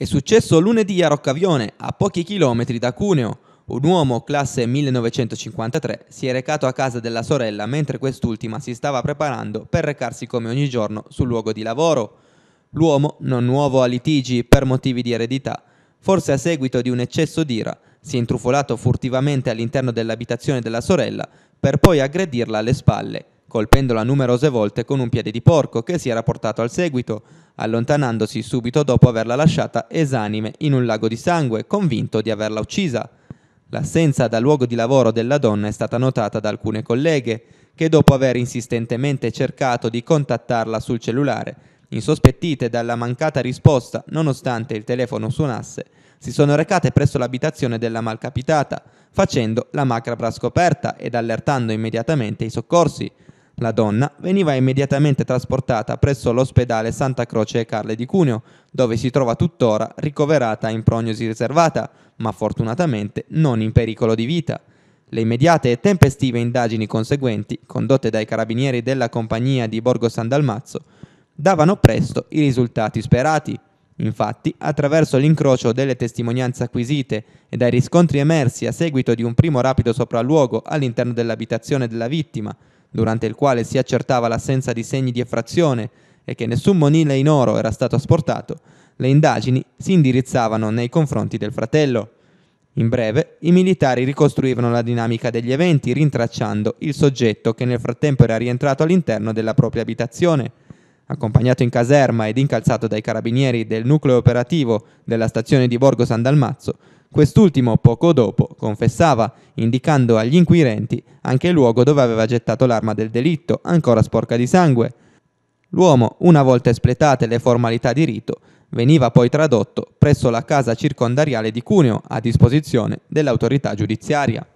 È successo lunedì a Roccavione, a pochi chilometri da Cuneo. Un uomo, classe 1953, si è recato a casa della sorella mentre quest'ultima si stava preparando per recarsi come ogni giorno sul luogo di lavoro. L'uomo, non nuovo a litigi per motivi di eredità, forse a seguito di un eccesso d'ira, si è intrufolato furtivamente all'interno dell'abitazione della sorella per poi aggredirla alle spalle, colpendola numerose volte con un piede di porco che si era portato al seguito, allontanandosi subito dopo averla lasciata esanime in un lago di sangue, convinto di averla uccisa. L'assenza dal luogo di lavoro della donna è stata notata da alcune colleghe, che dopo aver insistentemente cercato di contattarla sul cellulare, insospettite dalla mancata risposta nonostante il telefono suonasse, si sono recate presso l'abitazione della malcapitata, facendo la macabra scoperta ed allertando immediatamente i soccorsi, la donna veniva immediatamente trasportata presso l'ospedale Santa Croce e Carle di Cuneo, dove si trova tuttora ricoverata in prognosi riservata, ma fortunatamente non in pericolo di vita. Le immediate e tempestive indagini conseguenti, condotte dai carabinieri della compagnia di Borgo San Dalmazzo, davano presto i risultati sperati. Infatti, attraverso l'incrocio delle testimonianze acquisite e dai riscontri emersi a seguito di un primo rapido sopralluogo all'interno dell'abitazione della vittima, durante il quale si accertava l'assenza di segni di effrazione e che nessun monile in oro era stato asportato, le indagini si indirizzavano nei confronti del fratello. In breve, i militari ricostruivano la dinamica degli eventi rintracciando il soggetto che nel frattempo era rientrato all'interno della propria abitazione. Accompagnato in caserma ed incalzato dai carabinieri del nucleo operativo della stazione di Borgo San Dalmazzo, Quest'ultimo, poco dopo, confessava, indicando agli inquirenti anche il luogo dove aveva gettato l'arma del delitto, ancora sporca di sangue. L'uomo, una volta espletate le formalità di rito, veniva poi tradotto presso la casa circondariale di Cuneo a disposizione dell'autorità giudiziaria.